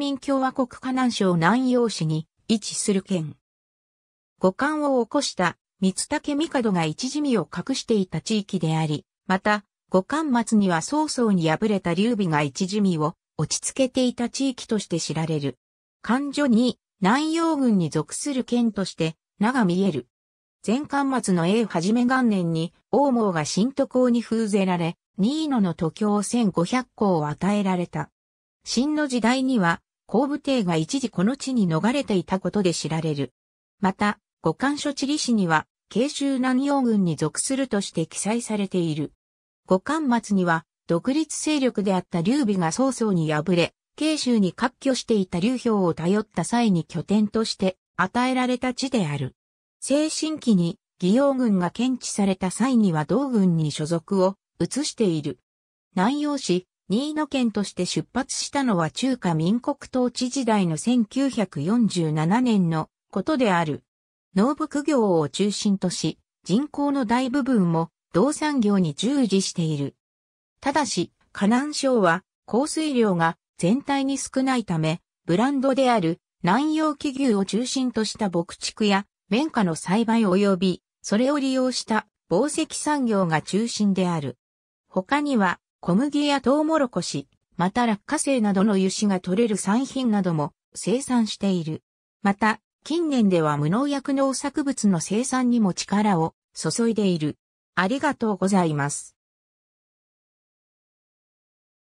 民共和国河南省南陽市に位置する県。五冠を起こした三竹帝が一時身を隠していた地域であり、また、五冠末には曹操に敗れた劉備が一時身を落ち着けていた地域として知られる。漢所に南陽軍に属する県として名が見える。前巻末のはじめ元年に王毛が新都港に封ぜられ、新野の都境1500校を与えられた。新の時代には後武帝が一時この地に逃れていたことで知られる。また、五官所地理史には、慶州南洋軍に属するとして記載されている。五冠末には、独立勢力であった劉備が曹操に敗れ、慶州に割拠していた劉表を頼った際に拠点として与えられた地である。精神期に、義陽軍が検知された際には同軍に所属を移している。南陽市、新野県として出発したのは中華民国統治時代の1947年のことである。農牧業を中心とし、人口の大部分も同産業に従事している。ただし、河南省は降水量が全体に少ないため、ブランドである南洋気牛を中心とした牧畜や綿花の栽培及び、それを利用した宝石産業が中心である。他には、小麦やトウモロコシ、また落花生などの油脂が取れる産品なども生産している。また、近年では無農薬農作物の生産にも力を注いでいる。ありがとうございます。